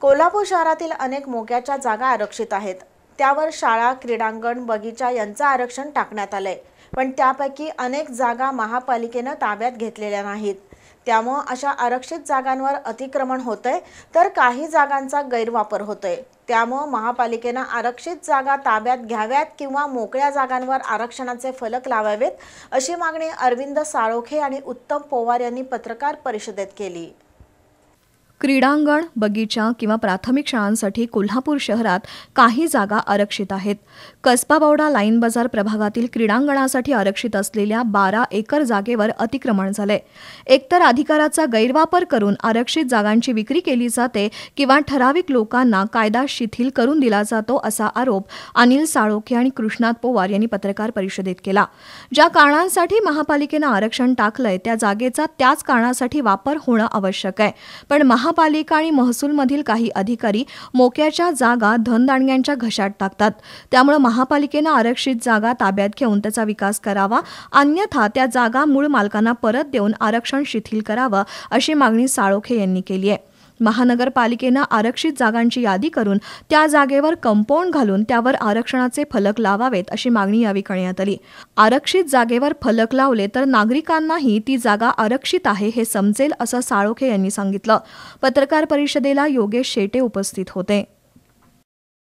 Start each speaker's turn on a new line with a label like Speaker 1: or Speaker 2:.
Speaker 1: कोल्हापूर शहरातील अनेक मोक्याच्या जागा आरक्षित आहेत त्यावर शाळा क्रीडांगण बगीचा यांचं आरक्षण टाकण्यात आलंय पण त्यापैकी अनेक जागा महापालिकेनं ताब्यात घेतलेल्या नाहीत त्यामुळं अशा आरक्षित जागांवर अतिक्रमण होतंय तर काही जागांचा गैरवापर होतोय त्यामुळं महापालिकेनं आरक्षित जागा ताब्यात घ्याव्यात किंवा मोकळ्या जागांवर आरक्षणाचे फलक लावावेत अशी मागणी अरविंद साळोखे आणि उत्तम पोवार यांनी पत्रकार परिषदेत केली
Speaker 2: क्रीडांगण बगीचा किंवा प्राथमिक शाळांसाठी कोल्हापूर शहरात काही जागा आरक्षित आहेत कसबा बावडा लाईन बाजार प्रभागातील क्रीडांगणासाठी आरक्षित असलेल्या बारा एकर जागेवर अतिक्रमण झाले एकतर अधिकाराचा गैरवापर करून आरक्षित जागांची विक्री केली जाते किंवा ठराविक लोकांना कायदा शिथिल करून दिला जातो असा आरोप अनिल साळोखे आणि कृष्णात पोवार यांनी पत्रकार परिषदेत केला ज्या कारणांसाठी महापालिकेनं आरक्षण टाकलंय त्या जागेचा त्याच कारणासाठी वापर होणं आवश्यक आहे पण महा महापालिका आणि महसूलमधील काही अधिकारी मोक्याच्या जागा धनदाणग्यांच्या घशात टाकतात त्यामुळे महापालिकेनं आरक्षित जागा ताब्यात घेऊन त्याचा विकास करावा अन्यथा त्या जागा मूळ मालकांना परत देऊन आरक्षण शिथिल करावं अशी मागणी साळोखे यांनी केली आहे महानगरपालिकेनं आरक्षित जागांची यादी करून त्या जागेवर कंपाऊंड घालून त्यावर आरक्षणाचे फलक लावावेत अशी मागणी यावेळी करण्यात आली आरक्षित जागेवर फलक लावले तर नागरिकांनाही ती जागा आरक्षित आहे हे समजेल असं साळोखे यांनी सांगितलं पत्रकार परिषदेला योगेश शेटे उपस्थित होते